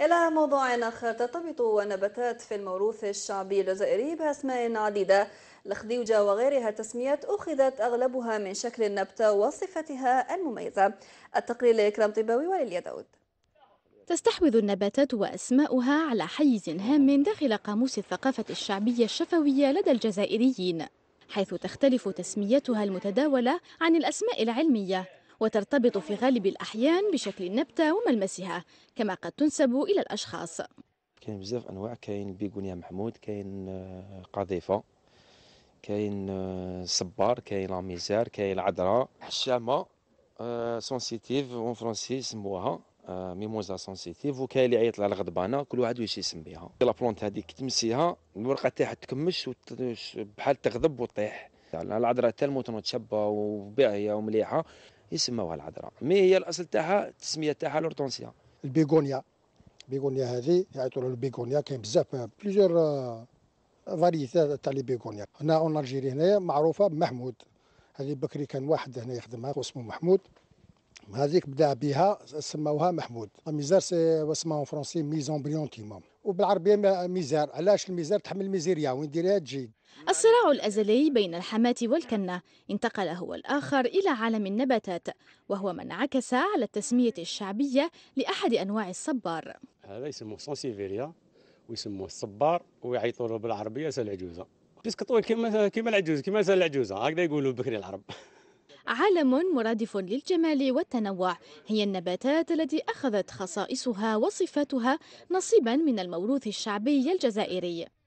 إلى موضوع آخر ترتبط النباتات في الموروث الشعبي الجزائري بأسماء عديدة الخديوجة وغيرها تسميات أخذت أغلبها من شكل النبتة وصفتها المميزة التقرير لإكرام طباوي وليليا داود تستحوذ النباتات وأسماؤها على حيز هام داخل قاموس الثقافة الشعبية الشفوية لدى الجزائريين حيث تختلف تسميتها المتداولة عن الأسماء العلمية وترتبط في غالب الأحيان بشكل النبتة وملمسها كما قد تنسب إلى الأشخاص كاين بزاف انواع كاين البيغونيا محمود كاين آه، قذيفه كاين آه، صبار كاين لاميزار كاين العذراء حشامه سونسيتيف آه، اون فرونسي يسموها ميموزا سونسيتيف وكاين اللي يعيط لها الغضبانه كل واحد واش بها لا بلونت هذيك تمسيها الورقه تاعها تكمش بحال تغضب وتطيح يعني العذراء تالمو وتشبه وباهيه ومليحه يسموها العذراء مي هي الاصل تاعها التسميه تاعها لورتونسيا البيغونيا البيغونيا هذه يعيطوا لها البيغونيا كاين بزاف بليزيور فاريتي آه، تاع لي بيغونيا هنا اون الجيري هنايا معروفه بمحمود هذه بكري كان واحد هنا يخدمها واسمه محمود هذيك بدا بها سموها محمود ميزار سي اسمها فرونسي ميزون بريونتيمون وبالعربيه ميزار علاش الميزار تحمل ميزيريا وين ديريها تجي الصراع الأزلي بين الحماة والكنة انتقل هو الآخر إلى عالم النباتات وهو ما انعكس على التسمية الشعبية لأحد أنواع الصبار هذا يسموه سونسيفيريا ويسموه الصبار ويعيطوا له بالعربية سلعجوزة يسقطوه كما كما العجوز كما العجوزة هكذا يقولوا بكري العرب عالم مرادف للجمال والتنوع هي النباتات التي أخذت خصائصها وصفاتها نصيبا من الموروث الشعبي الجزائري